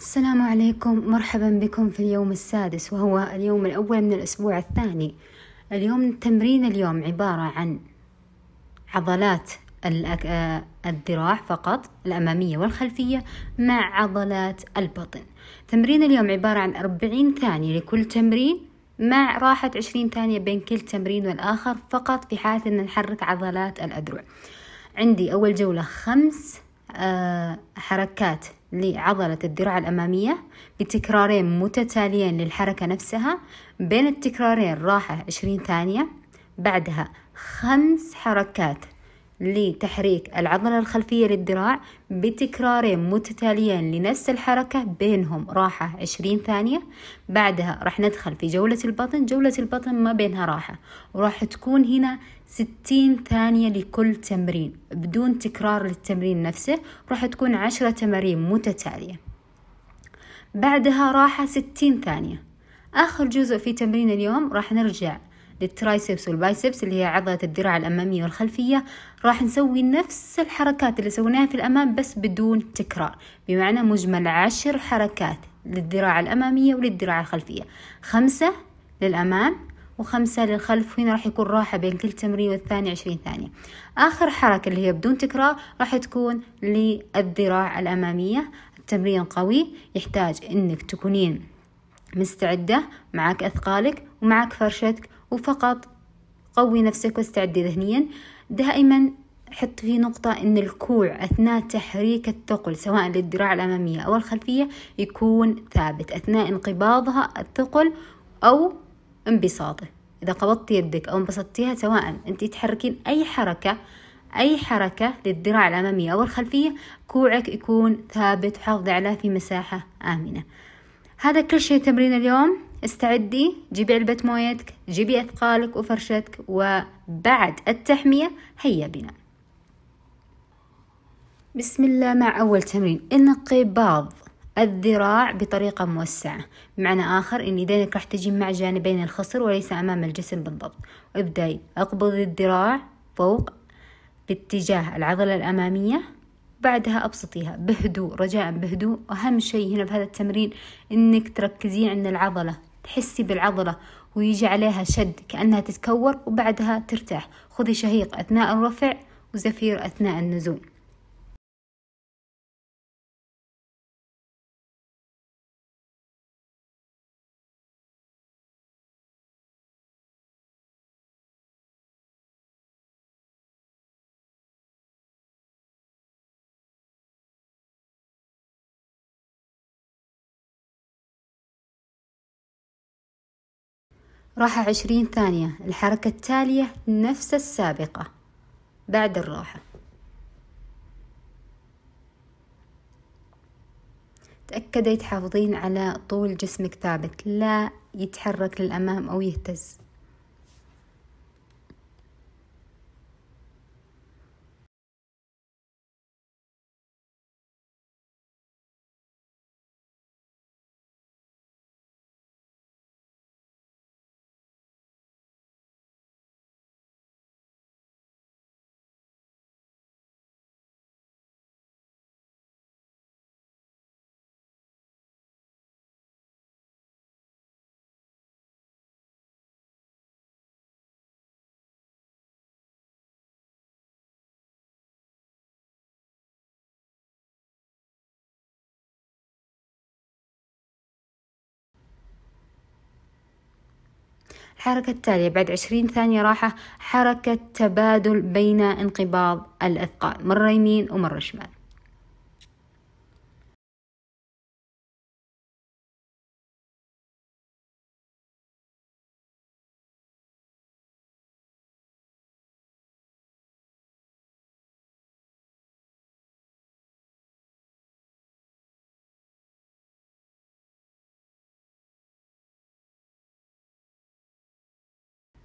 السلام عليكم مرحبا بكم في اليوم السادس وهو اليوم الأول من الأسبوع الثاني اليوم تمرين اليوم عبارة عن عضلات آه، الذراع فقط الأمامية والخلفية مع عضلات البطن تمرين اليوم عبارة عن أربعين ثانية لكل تمرين مع راحة عشرين ثانية بين كل تمرين والآخر فقط في حالة أن نحرك عضلات الأذرع عندي أول جولة خمس آه، حركات لعضلة الذراع الأمامية بتكرارين متتاليين للحركة نفسها بين التكرارين راحة عشرين ثانية بعدها خمس حركات لتحريك العضلة الخلفية للذراع بتكرارين متتاليين لنفس الحركة بينهم راحة عشرين ثانية بعدها راح ندخل في جولة البطن جولة البطن ما بينها راحة وراح تكون هنا ستين ثانية لكل تمرين بدون تكرار للتمرين نفسه راح تكون عشرة تمارين متتالية بعدها راحة ستين ثانية آخر جزء في تمرين اليوم راح نرجع للترايسبس والبايسبس اللي هي عضلة الذراع الأمامية والخلفية راح نسوي نفس الحركات اللي سويناها في الأمام بس بدون تكرار بمعنى مجمل عشر حركات للذراع الأمامية وللذراع الخلفية خمسة للأمام وخمسة للخلف وهنا راح يكون راحة بين كل تمرين والثاني عشرين ثانية آخر حركة اللي هي بدون تكرار راح تكون للذراع الأمامية التمرين قوي يحتاج إنك تكونين مستعدة معك أثقالك ومعك فرشتك وفقط قوي نفسك واستعدي ذهنيا دائما حط في نقطة أن الكوع أثناء تحريك الثقل سواء للذراع الأمامية أو الخلفية يكون ثابت أثناء انقباضها الثقل أو انبساطه إذا قبضتي يدك أو انبسطتيها سواء أنت تحركين أي حركة أي حركة للذراع الأمامية أو الخلفية كوعك يكون ثابت حافظ عليه في مساحة آمنة هذا كل شيء تمرين اليوم استعدي جيبي علبة مويتك جيبي أثقالك وفرشتك وبعد التحمية هيا بنا بسم الله مع أول تمرين انقباض الذراع بطريقة موسعة بمعنى آخر أن يدينك راح تجي مع جانبين الخصر وليس أمام الجسم بالضبط وابدأي اقبضي الذراع فوق باتجاه العضلة الأمامية بعدها أبسطيها بهدوء رجاء بهدوء أهم شيء هنا بهذا التمرين أنك تركزين عند العضلة تحسي بالعضلة ويجي عليها شد كأنها تتكور وبعدها ترتاح خذي شهيق أثناء الرفع وزفير أثناء النزول راحة عشرين ثانية الحركة التالية نفس السابقة بعد الراحة تأكدي تحافظين على طول جسمك ثابت لا يتحرك للأمام أو يهتز الحركة التالية بعد عشرين ثانية راحة حركة تبادل بين انقباض الأثقال مرة يمين ومرة شمال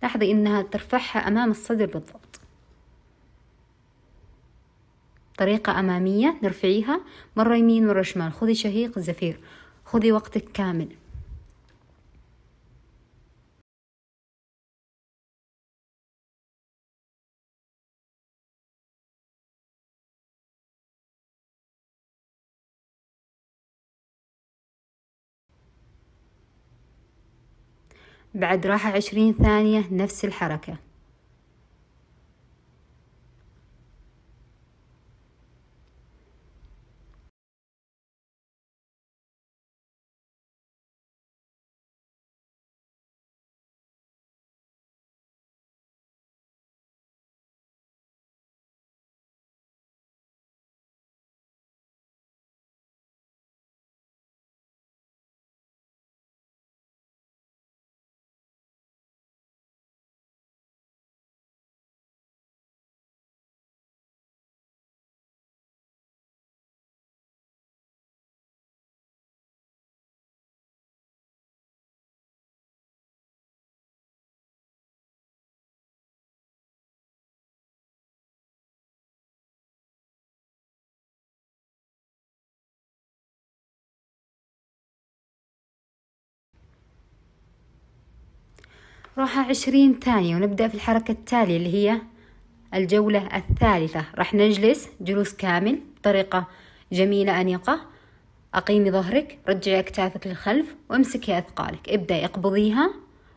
لاحظي انها ترفعها امام الصدر بالضبط طريقة أمامية نرفعيها مرة يمين مرة شمال خذي شهيق الزفير خذي وقتك كامل بعد راحة عشرين ثانية نفس الحركة راحة عشرين ثانية ونبدأ في الحركة التالية اللي هي الجولة الثالثة راح نجلس جلوس كامل بطريقة جميلة أنيقة أقيمي ظهرك رجعي أكتافك للخلف وامسكي أثقالك ابدأي اقبضيها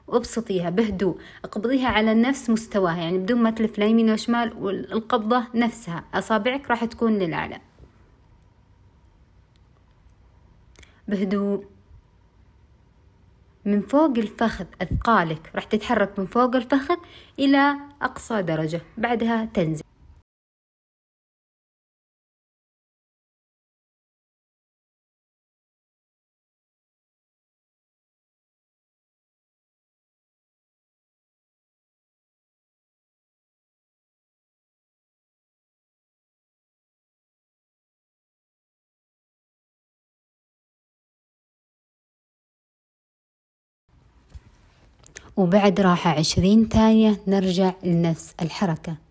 وابسطيها بهدوء اقبضيها على نفس مستواها يعني بدون ما تلف لا يمين وشمال والقبضة نفسها أصابعك راح تكون للأعلى بهدوء من فوق الفخذ أثقالك راح تتحرك من فوق الفخذ إلى أقصى درجة بعدها تنزل وبعد راحة عشرين ثانية نرجع لنفس الحركة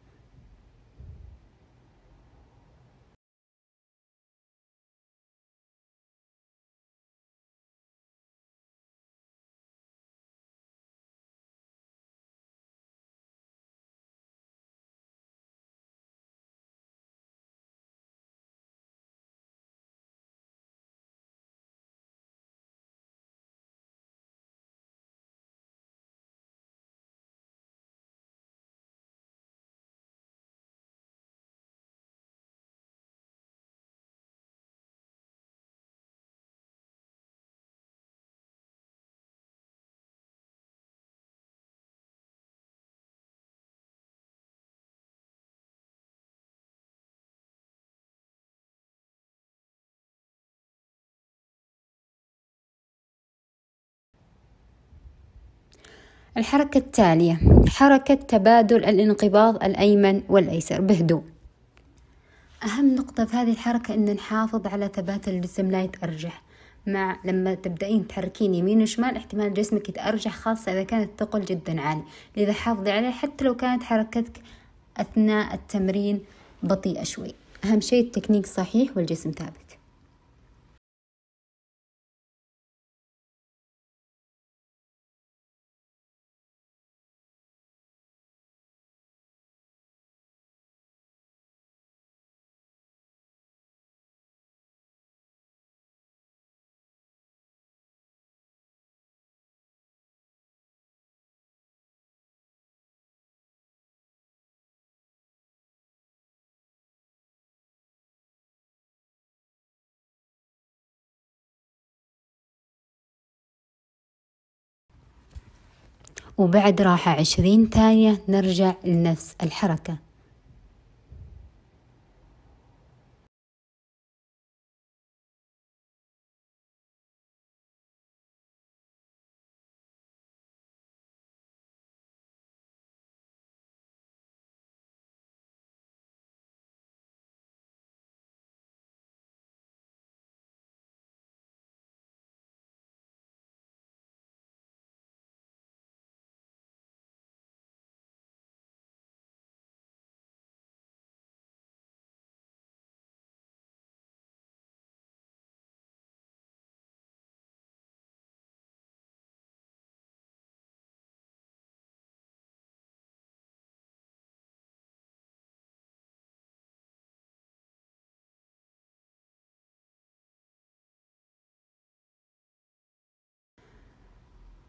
الحركة التالية حركة تبادل الانقباض الأيمن والأيسر بهدوء أهم نقطة في هذه الحركة أن نحافظ على ثبات الجسم لا يتأرجح مع لما تبدأين تحركين يمين وشمال احتمال جسمك يتأرجح خاصة إذا كانت الثقل جدا عالي لذا حافظي عليه حتى لو كانت حركتك أثناء التمرين بطيئة شوي أهم شيء التكنيك صحيح والجسم ثابت وبعد راحة عشرين ثانية نرجع لنفس الحركة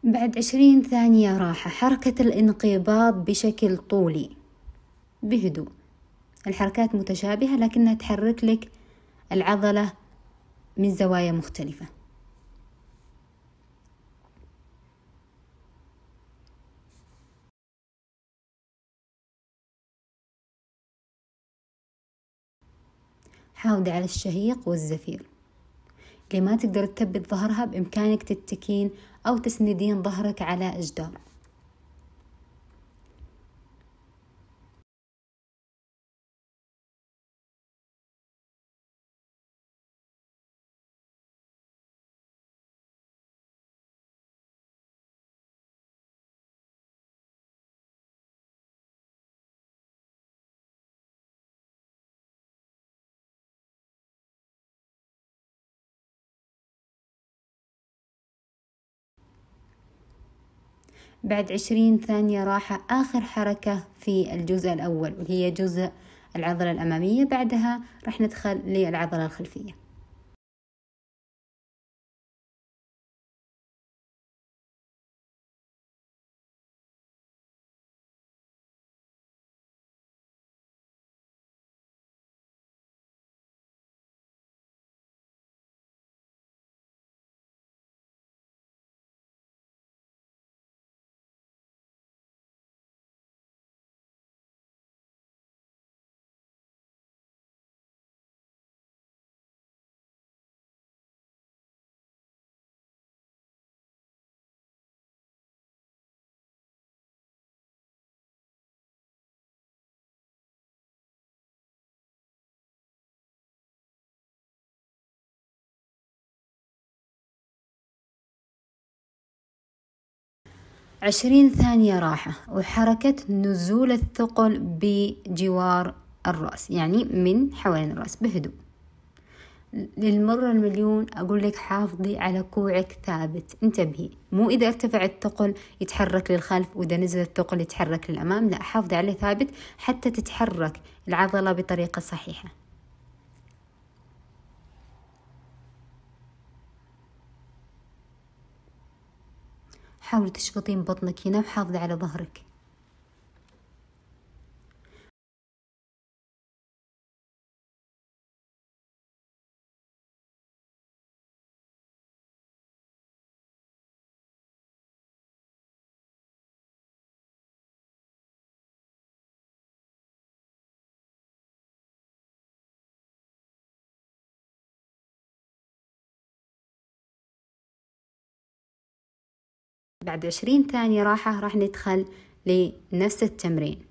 بعد عشرين ثانية راحة حركة الانقباض بشكل طولي بهدوء الحركات متشابهة لكنها تحرك لك العضلة من زوايا مختلفة حاوده على الشهيق والزفير لما تقدر تثبت ظهرها بإمكانك تتكين أو تسندين ظهرك على جدار بعد عشرين ثانية راحة آخر حركة في الجزء الأول وهي جزء العضلة الأمامية بعدها راح ندخل للعضلة الخلفية عشرين ثانية راحة وحركة نزول الثقل بجوار الرأس يعني من حوالين الرأس بهدوء للمرة المليون أقول لك حافظي على كوعك ثابت انتبهي مو إذا ارتفع الثقل يتحرك للخلف وإذا نزل الثقل يتحرك للأمام لا حافظي عليه ثابت حتى تتحرك العضلة بطريقة صحيحة حاولي تشقطين بطنك هنا وحافظي على ظهرك بعد عشرين ثانية راحة راح ندخل لنفس التمرين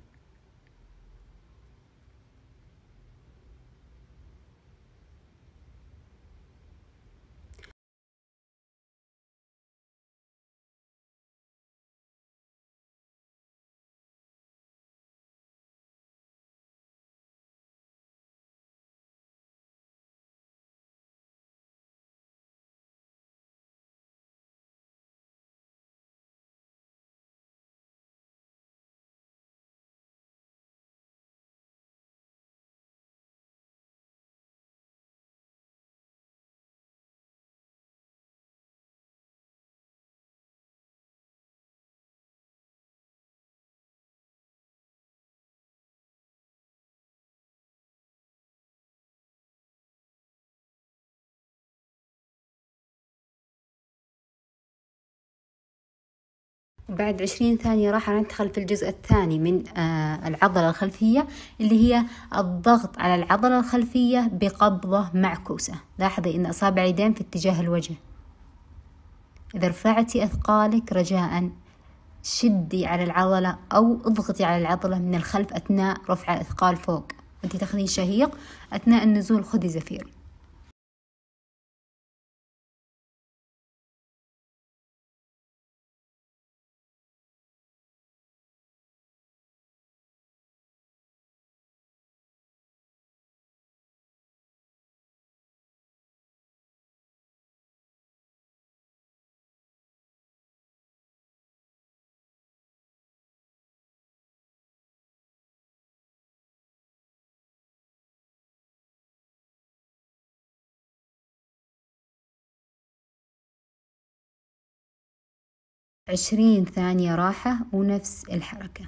بعد عشرين ثانية راح ندخل في الجزء الثاني من آه العضلة الخلفية اللي هي الضغط على العضلة الخلفية بقبضة معكوسة لاحظي أن أصابع اليدين في اتجاه الوجه إذا رفعتي أثقالك رجاء شدي على العضلة أو اضغطي على العضلة من الخلف أثناء رفع الأثقال فوق أنت تاخذين شهيق أثناء النزول خذي زفير عشرين ثانية راحة ونفس الحركة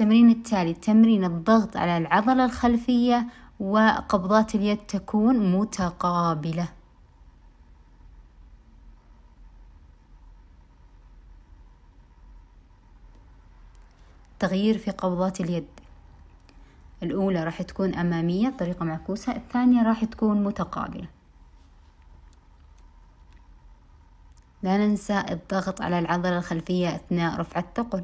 التمرين التالي تمرين الضغط على العضلة الخلفية وقبضات اليد تكون متقابلة تغيير في قبضات اليد الأولى راح تكون أمامية بطريقة معكوسة الثانية راح تكون متقابلة لا ننسى الضغط على العضلة الخلفية أثناء رفع الثقل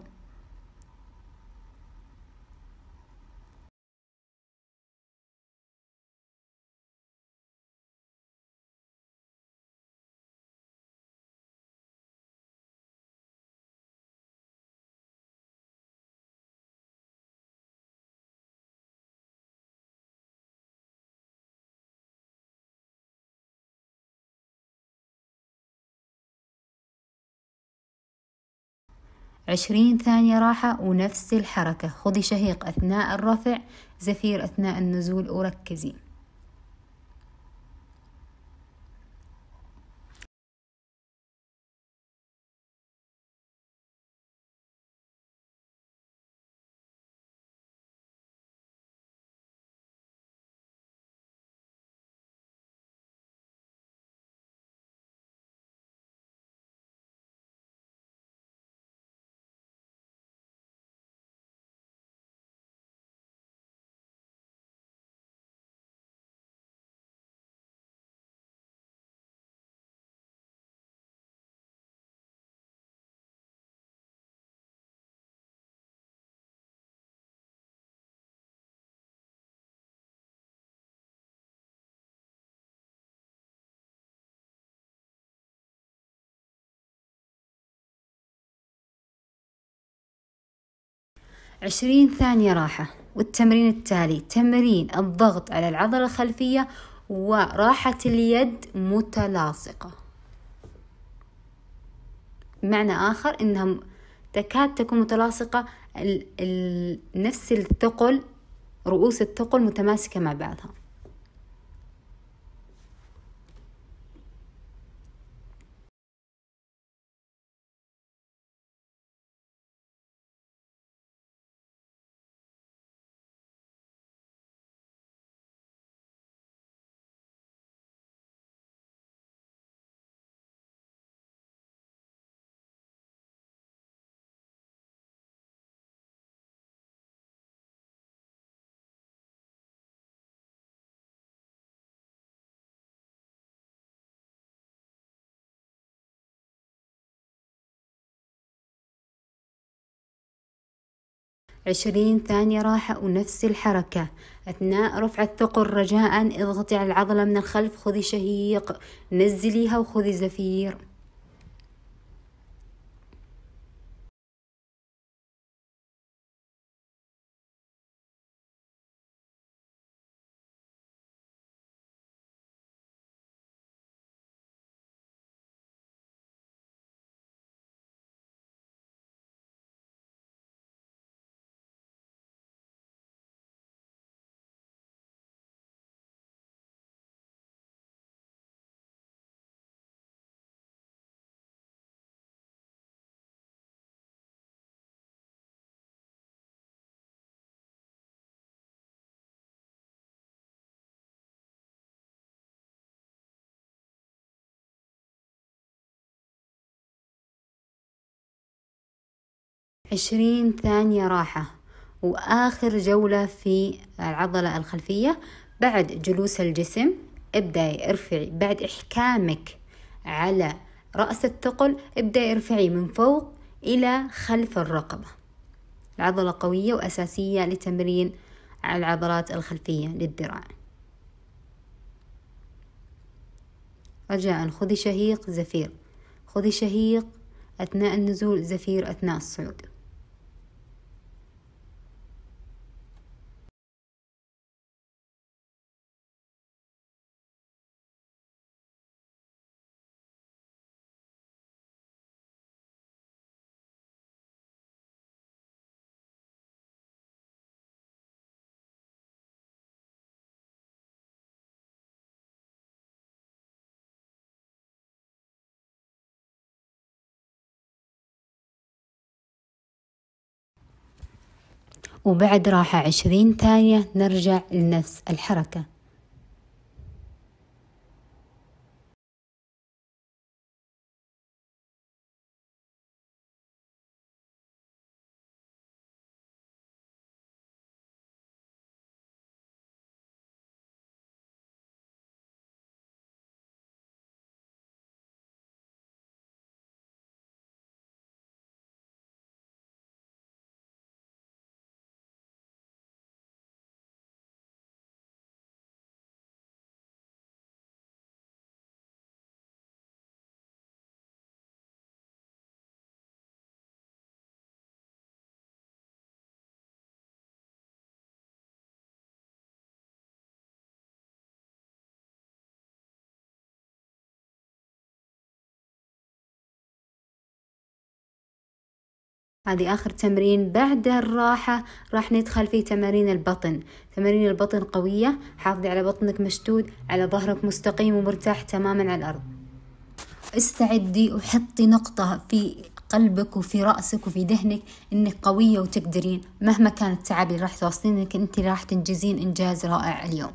عشرين ثانية راحة ونفس الحركة خذي شهيق أثناء الرفع زفير أثناء النزول وركزي عشرين ثانية راحة والتمرين التالي تمرين الضغط على العضلة الخلفية وراحة اليد متلاصقة بمعنى آخر إنها تكاد تكون متلاصقة نفس الثقل رؤوس الثقل متماسكة مع بعضها عشرين ثانية راحة ونفس الحركة أثناء رفع الثقل رجاء اضغطي على العضلة من الخلف خذي شهيق نزليها وخذي زفير عشرين ثانية راحة وآخر جولة في العضلة الخلفية بعد جلوس الجسم ابدأي ارفعي بعد إحكامك على رأس الثقل ابدأي ارفعي من فوق إلى خلف الرقبة العضلة قوية وأساسية لتمرين العضلات الخلفية للذراع رجاء خذي شهيق زفير خذي شهيق أثناء النزول زفير أثناء الصعود وبعد راحة عشرين ثانية نرجع لنفس الحركة هذه آخر تمرين بعد الراحة راح ندخل في تمارين البطن تمارين البطن قوية حافظي على بطنك مشدود على ظهرك مستقيم ومرتاح تماما على الأرض استعدي وحطي نقطة في قلبك وفي رأسك وفي ذهنك إنك قوية وتقدرين مهما كان التعب اللي راح توصلين إنك أنت راح تنجزين إنجاز رائع اليوم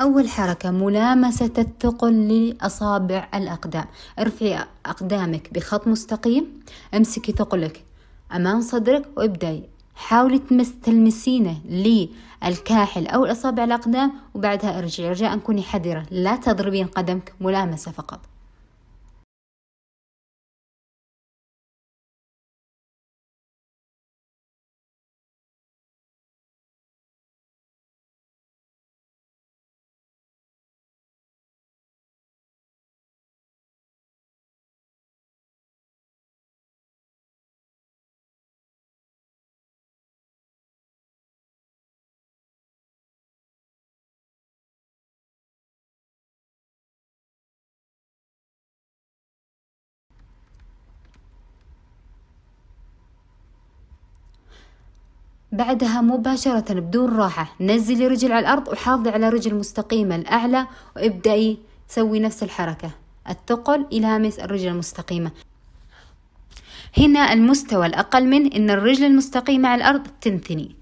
أول حركة ملامسة الثقل لأصابع الأقدام ارفعي أقدامك بخط مستقيم امسكي ثقلك أمام صدرك وابدأي حاولي تمس تلمسينه للكاحل أو الأصابع الأقدام وبعدها ارجعي رجاء كوني حذرة لا تضربين قدمك ملامسة فقط بعدها مباشرة بدون راحة نزلي رجل على الأرض وحافظي على رجل مستقيمة الأعلى وابدأي سوي نفس الحركة الثقل يلامس الرجل المستقيمة هنا المستوى الأقل من أن الرجل المستقيمة على الأرض تنثني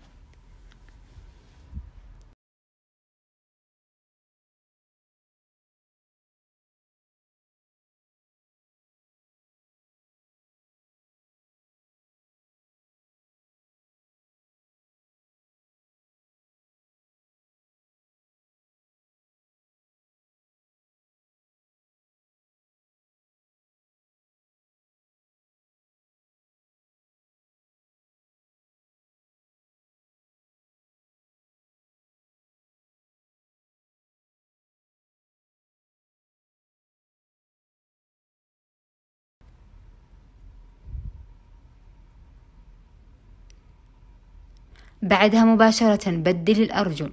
بعدها مباشرة بدل الأرجل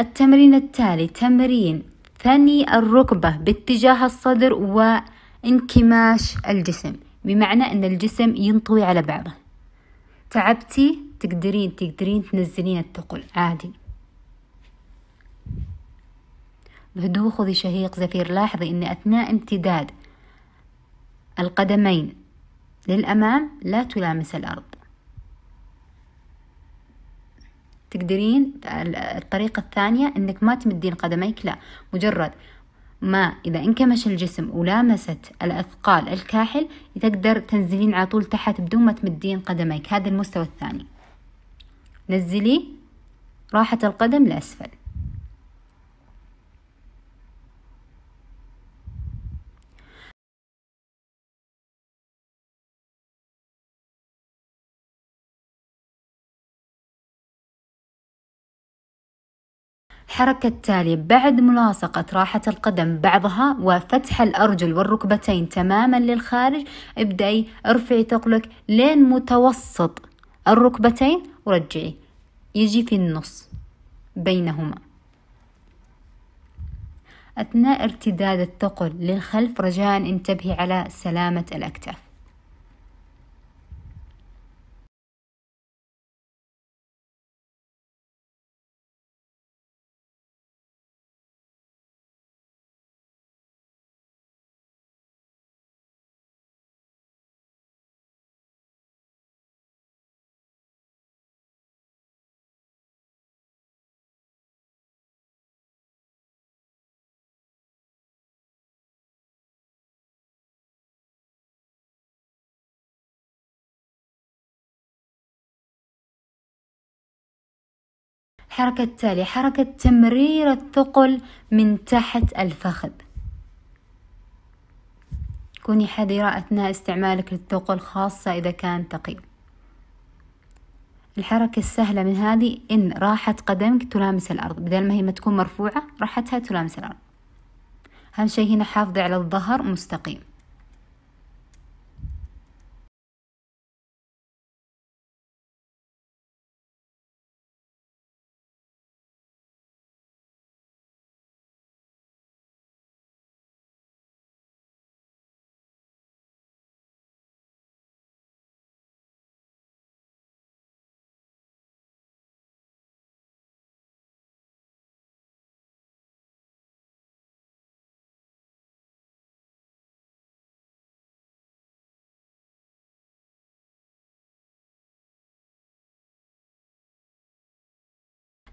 التمرين التالي تمرين ثني الركبة باتجاه الصدر وانكماش الجسم بمعنى أن الجسم ينطوي على بعضه تعبتي تقدرين تقدرين تنزلين الثقل عادي بهدوء خذي شهيق زفير لاحظي أن أثناء امتداد القدمين للأمام لا تلامس الأرض تقدرين الطريقة الثانية انك ما تمدين قدميك لا مجرد ما إذا انكمش الجسم ولامست الأثقال الكاحل تقدر تنزلين على طول تحت بدون ما تمدين قدميك هذا المستوى الثاني نزلي راحة القدم لأسفل الحركة التالية بعد ملاصقة راحة القدم بعضها وفتح الأرجل والركبتين تماما للخارج ابدأي ارفعي ثقلك لين متوسط الركبتين ورجعي يجي في النص بينهما أثناء ارتداد الثقل للخلف رجاء انتبهي على سلامة الأكتاف الحركة التالية حركة تمرير الثقل من تحت الفخذ كوني حذرة أثناء استعمالك للثقل خاصة إذا كان ثقيل الحركة السهلة من هذه إن راحة قدمك تلامس الأرض بدل ما هي ما تكون مرفوعة راحتها تلامس الأرض أهم شيء هنا حافظي على الظهر مستقيم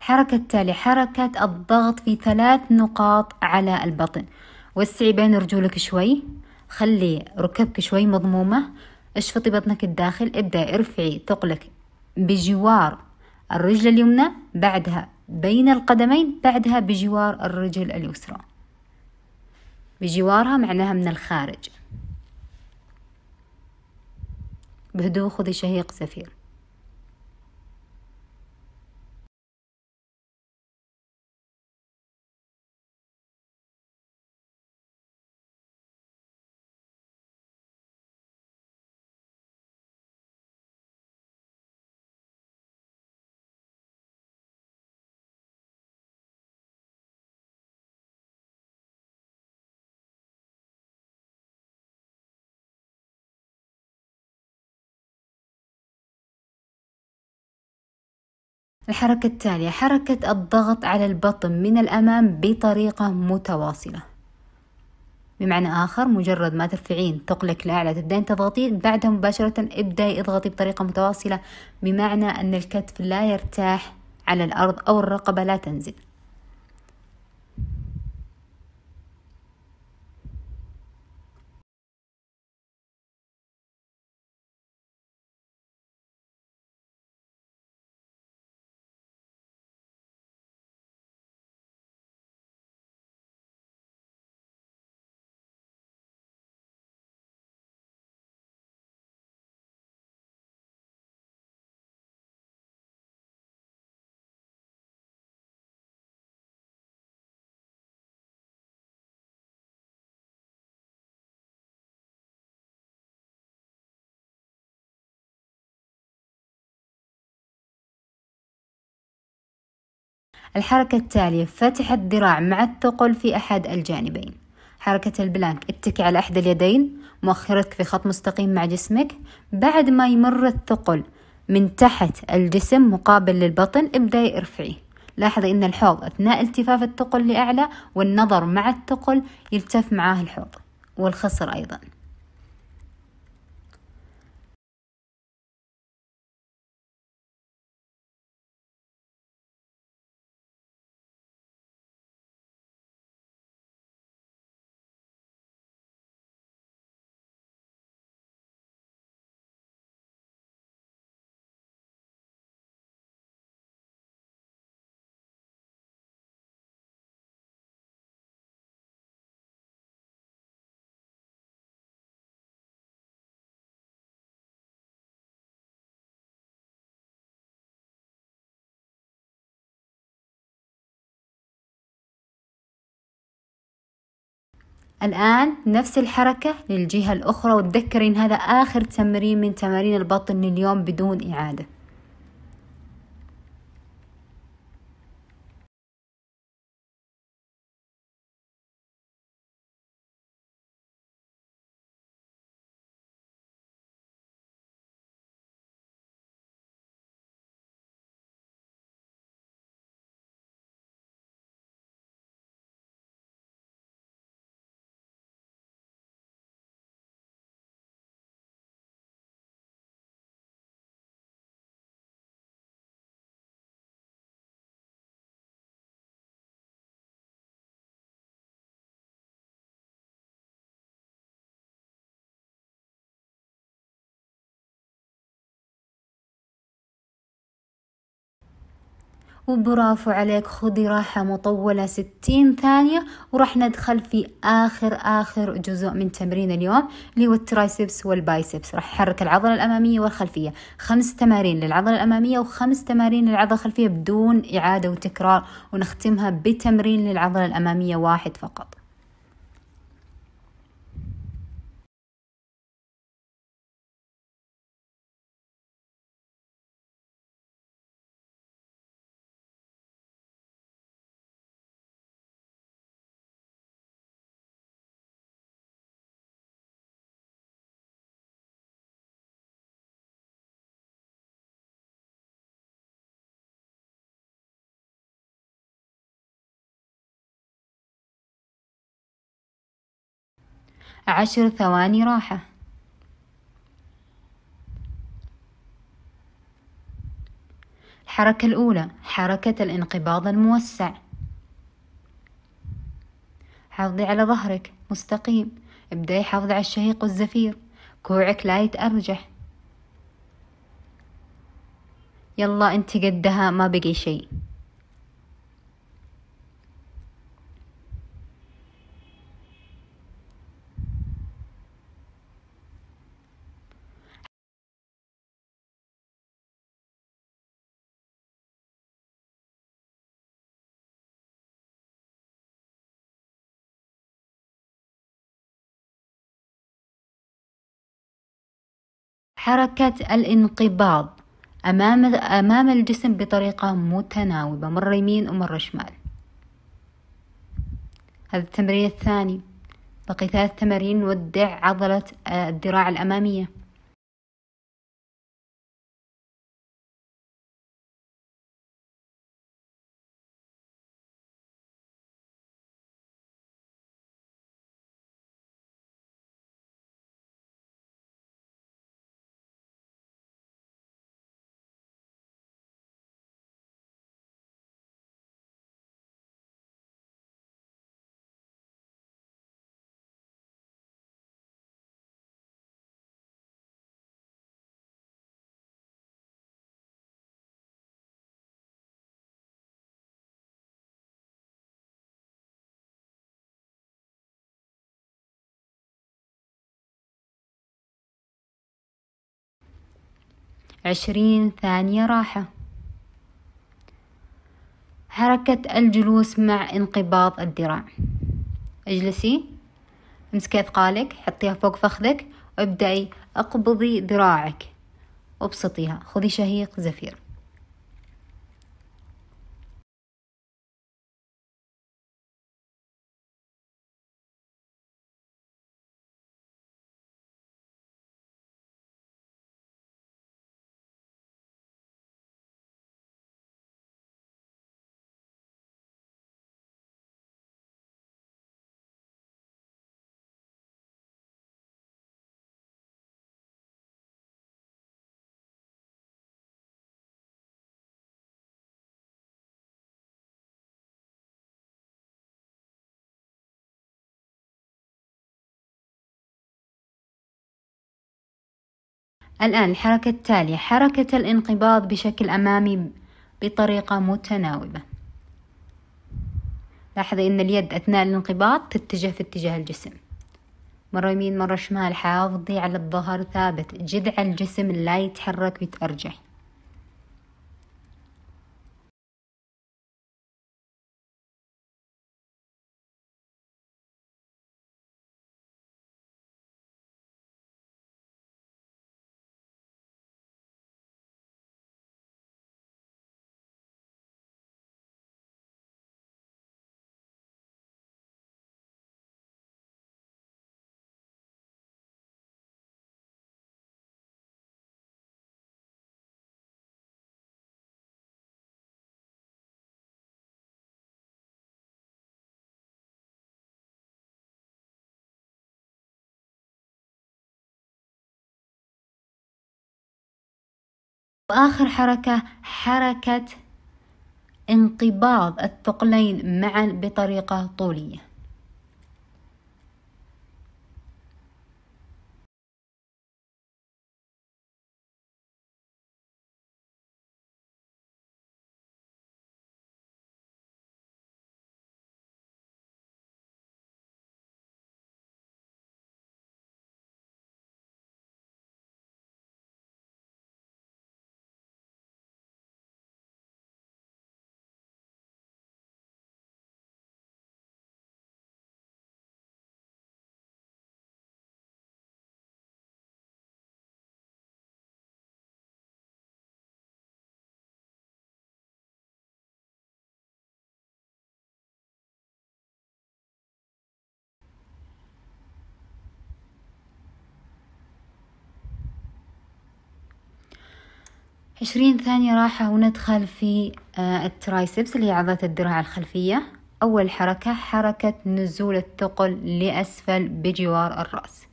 الحركة التالية حركة الضغط في ثلاث نقاط على البطن وسعي بين رجولك شوي خلي ركبك شوي مضمومة اشفطي بطنك الداخل ابدأ ارفعي ثقلك بجوار الرجل اليمنى بعدها بين القدمين بعدها بجوار الرجل اليسرى بجوارها معناها من الخارج بهدوء خذي شهيق زفير الحركة التالية حركة الضغط على البطن من الأمام بطريقة متواصلة بمعنى آخر مجرد ما ترفعين ثقلك لأعلى تبدأين تضغطين بعدها مباشرة ابدأي اضغطي بطريقة متواصلة بمعنى أن الكتف لا يرتاح على الأرض أو الرقبة لا تنزل الحركة التالية فتح الذراع مع الثقل في أحد الجانبين حركة البلانك اتكي على أحد اليدين مؤخرتك في خط مستقيم مع جسمك بعد ما يمر الثقل من تحت الجسم مقابل للبطن ابدأي ارفعيه لاحظي أن الحوض أثناء التفاف الثقل لأعلى والنظر مع الثقل يلتف معاه الحوض والخصر أيضاً الآن نفس الحركة للجهة الأخرى وتذكري إن هذا آخر تمرين من تمارين البطن اليوم بدون إعادة وبرافو عليك خذي راحة مطولة ستين ثانية وراح ندخل في آخر آخر جزء من تمرين اليوم اللي هو الترايسبس والبايسبس راح أحرك العضلة الأمامية والخلفية خمس تمارين للعضلة الأمامية وخمس تمارين للعضلة الخلفية بدون إعادة وتكرار ونختمها بتمرين للعضلة الأمامية واحد فقط عشر ثواني راحة الحركة الأولى حركة الانقباض الموسع حافظي على ظهرك مستقيم ابدأي حافظي على الشهيق والزفير كوعك لا يتأرجح يلا انت قدها ما بقي شيء حركة الانقباض أمام, أمام الجسم بطريقة متناوبة مرة يمين ومرة شمال هذا التمرين الثاني بقي ثلاث تمارين نودع عضلة آه، الذراع الأمامية عشرين ثانية راحة حركة الجلوس مع انقباض الذراع اجلسي امسكي اثقالك حطيها فوق فخذك وابدأي اقبضي ذراعك وابسطيها خذي شهيق زفير الآن الحركة التالية حركة الانقباض بشكل أمامي بطريقة متناوبة لاحظي أن اليد أثناء الانقباض تتجه في اتجاه الجسم مرة يمين مرة شمال حافظي على الظهر ثابت جذع الجسم لا يتحرك ويتأرجح وآخر حركة حركة انقباض الثقلين معا بطريقة طولية عشرين ثانية راحة وندخل في آه، الترايسبس اللي هي عضلة الذراع الخلفية أول حركة حركة نزول الثقل لأسفل بجوار الرأس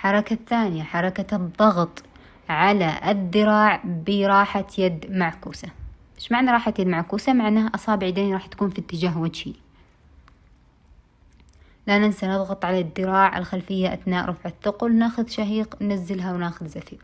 حركة ثانية حركة الضغط على الذراع براحة يد معكوسة إيش معنى راحة يد معكوسة؟ معناها أصابع يديني راح تكون في اتجاه وجهي لا ننسى نضغط على الذراع الخلفية أثناء رفع الثقل ناخذ شهيق ننزلها وناخذ زفير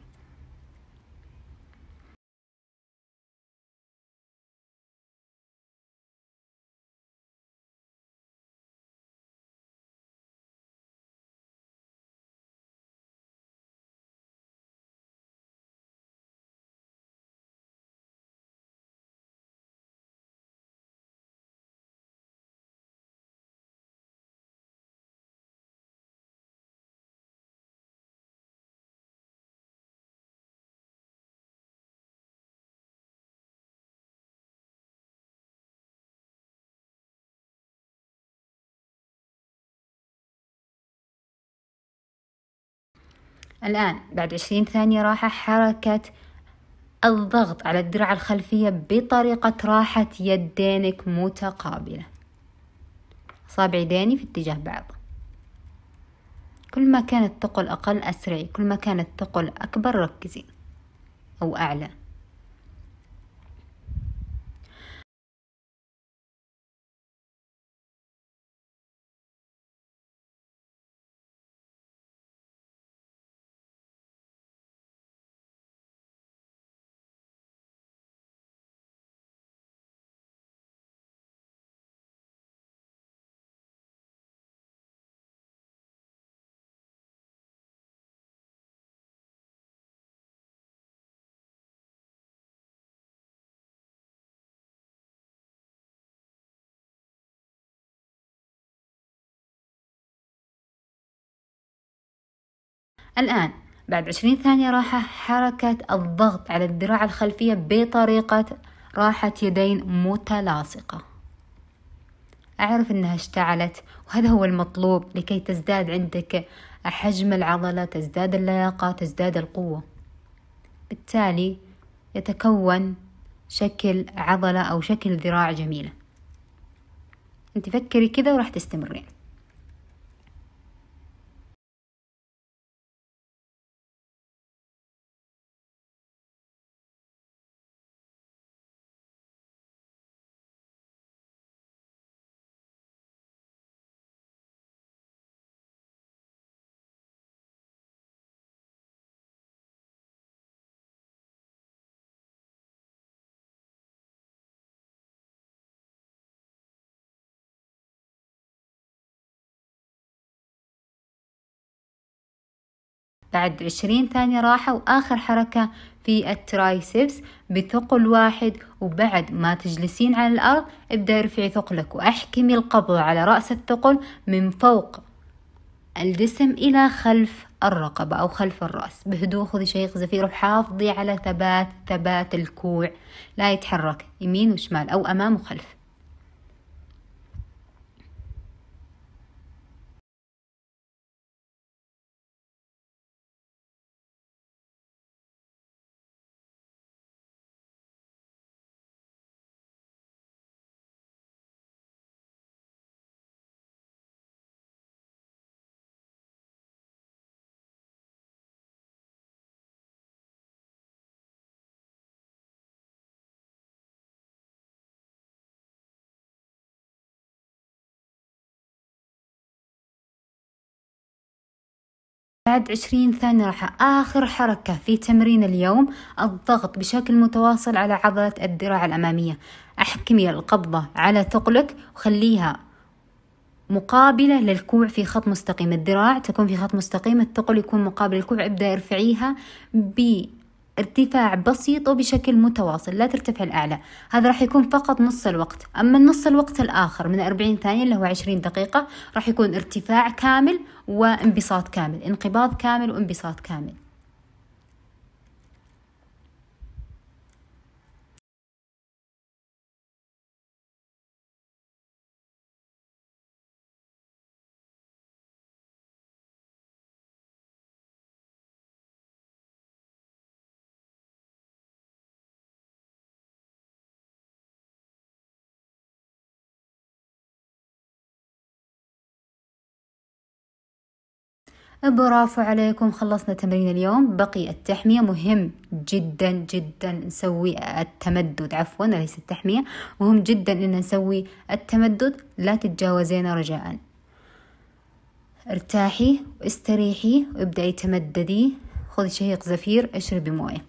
الآن بعد عشرين ثانية راحة حركة الضغط على الدرع الخلفية بطريقة راحة يدينك متقابلة أصابع يديني في اتجاه بعض كل ما كان الثقل أقل أسرعي كل ما كان الثقل أكبر ركزي أو أعلى الآن بعد عشرين ثانية راحة حركة الضغط على الذراع الخلفية بطريقة راحة يدين متلاصقة أعرف أنها اشتعلت وهذا هو المطلوب لكي تزداد عندك حجم العضلة تزداد اللياقة تزداد القوة بالتالي يتكون شكل عضلة أو شكل ذراع جميلة انت فكري كذا وراح تستمرين بعد 20 ثانية راحة وآخر حركة في الترايسبس بثقل واحد وبعد ما تجلسين على الأرض ابدأ ارفعي ثقلك وأحكمي القبض على رأس الثقل من فوق الجسم إلى خلف الرقبة أو خلف الرأس بهدوء خذي شيخ زفير وحافظي على ثبات ثبات الكوع لا يتحرك يمين وشمال أو أمام وخلف بعد عشرين ثانية راح آخر حركة في تمرين اليوم الضغط بشكل متواصل على عضلة الذراع الأمامية احكمي القبضة على ثقلك وخليها مقابلة للكوع في خط مستقيم الذراع تكون في خط مستقيم الثقل يكون مقابل الكوع ابدأ ارفعيها ب ارتفاع بسيط وبشكل متواصل لا ترتفع الأعلى هذا راح يكون فقط نص الوقت أما النص الوقت الآخر من 40 ثانية اللي هو 20 دقيقة راح يكون ارتفاع كامل وانبساط كامل انقباض كامل وانبساط كامل برافو عليكم خلصنا تمرين اليوم بقي التحمية مهم جدا جدا نسوي التمدد عفوا ليس التحمية مهم جدا ان نسوي التمدد لا تتجاوزينا رجاء ارتاحي واستريحي وابدأي تمددي خذي شهيق زفير اشربي مويه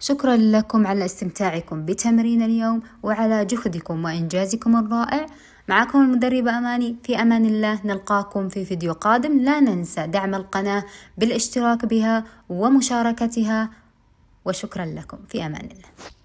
شكرا لكم على استمتاعكم بتمرين اليوم وعلى جهدكم وإنجازكم الرائع معكم المدربة أماني في أمان الله نلقاكم في فيديو قادم لا ننسى دعم القناة بالاشتراك بها ومشاركتها وشكرا لكم في أمان الله